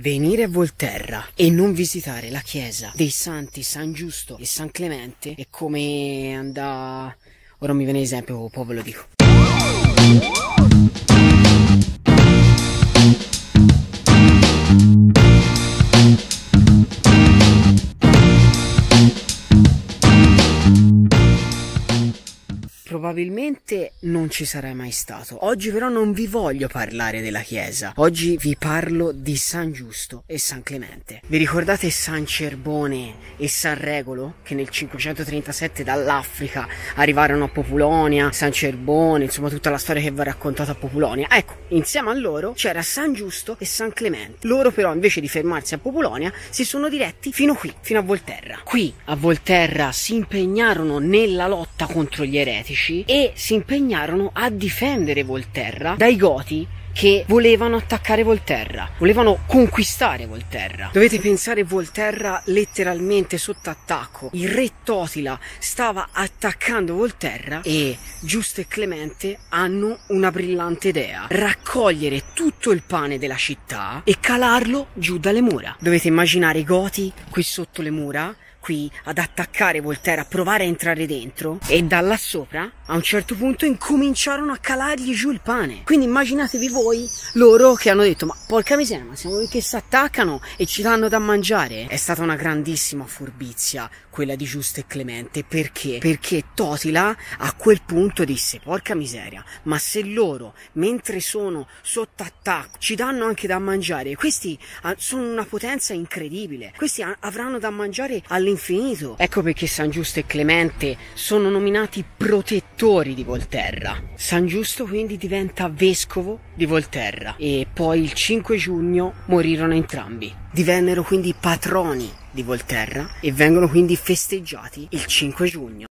Venire a Volterra e non visitare la chiesa dei santi San Giusto e San Clemente è come andare... Ora mi viene esempio, poi ve lo dico. probabilmente non ci sarei mai stato. Oggi però non vi voglio parlare della chiesa, oggi vi parlo di San Giusto e San Clemente. Vi ricordate San Cerbone e San Regolo che nel 537 dall'Africa arrivarono a Populonia, San Cerbone, insomma tutta la storia che va raccontata a Populonia? Ecco, insieme a loro c'era San Giusto e San Clemente. Loro però invece di fermarsi a Populonia si sono diretti fino qui, fino a Volterra. Qui a Volterra si impegnarono nella lotta contro gli eretici e si impegnarono a difendere Volterra dai Goti che volevano attaccare Volterra, volevano conquistare Volterra. Dovete pensare Volterra letteralmente sotto attacco. Il re Totila stava attaccando Volterra e Giusto e Clemente hanno una brillante idea: raccogliere tutto il pane della città e calarlo giù dalle mura. Dovete immaginare i Goti qui sotto le mura qui ad attaccare Voltaire, a provare a entrare dentro e da là sopra a un certo punto incominciarono a calargli giù il pane. Quindi immaginatevi voi loro che hanno detto ma porca miseria ma siamo noi che si attaccano e ci danno da mangiare. È stata una grandissima furbizia quella di Giusto e Clemente perché? Perché Totila a quel punto disse porca miseria ma se loro mentre sono sotto attacco ci danno anche da mangiare questi ah, sono una potenza incredibile questi ah, avranno da mangiare all'interno all'infinito. Ecco perché San Giusto e Clemente sono nominati protettori di Volterra. San Giusto quindi diventa vescovo di Volterra e poi il 5 giugno morirono entrambi. Divennero quindi patroni di Volterra e vengono quindi festeggiati il 5 giugno.